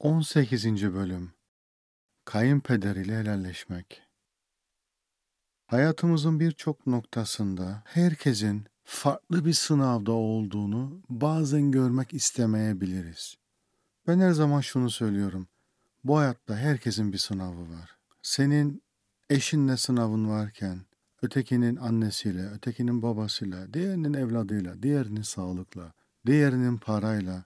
18. Bölüm Kayınpeder ile helalleşmek Hayatımızın birçok noktasında herkesin farklı bir sınavda olduğunu bazen görmek istemeyebiliriz. Ben her zaman şunu söylüyorum. Bu hayatta herkesin bir sınavı var. Senin eşinle sınavın varken, ötekinin annesiyle, ötekinin babasıyla, diğerinin evladıyla, diğerinin sağlıkla, diğerinin parayla,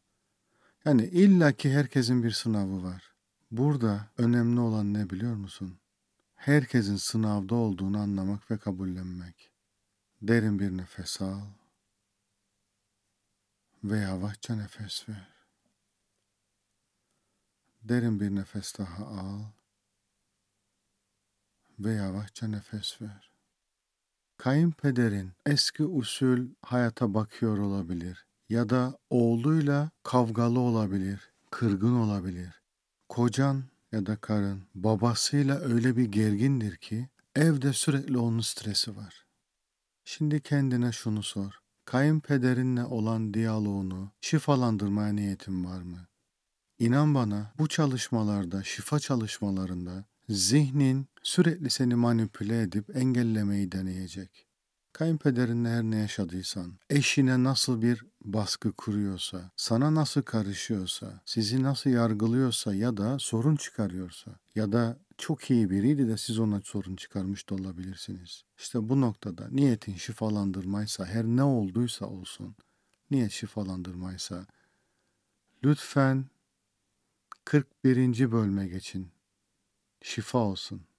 yani illaki herkesin bir sınavı var. Burada önemli olan ne biliyor musun? Herkesin sınavda olduğunu anlamak ve kabullenmek. Derin bir nefes al ve yavaşça nefes ver. Derin bir nefes daha al ve yavaşça nefes ver. Kayınpederin eski usul hayata bakıyor olabilir ya da oğluyla kavgalı olabilir, kırgın olabilir. Kocan ya da karın babasıyla öyle bir gergindir ki evde sürekli onun stresi var. Şimdi kendine şunu sor. Kayınpederinle olan diyaloğunu şifalandırmaya niyetin var mı? İnan bana bu çalışmalarda, şifa çalışmalarında zihnin sürekli seni manipüle edip engellemeyi deneyecek. Kayınpederinle her ne yaşadıysan, eşine nasıl bir baskı kuruyorsa, sana nasıl karışıyorsa, sizi nasıl yargılıyorsa ya da sorun çıkarıyorsa ya da çok iyi biriydi de siz ona sorun çıkarmış da olabilirsiniz. İşte bu noktada niyetin şifalandırmaysa, her ne olduysa olsun, niyet şifalandırmaysa, lütfen 41. bölüme geçin. Şifa olsun.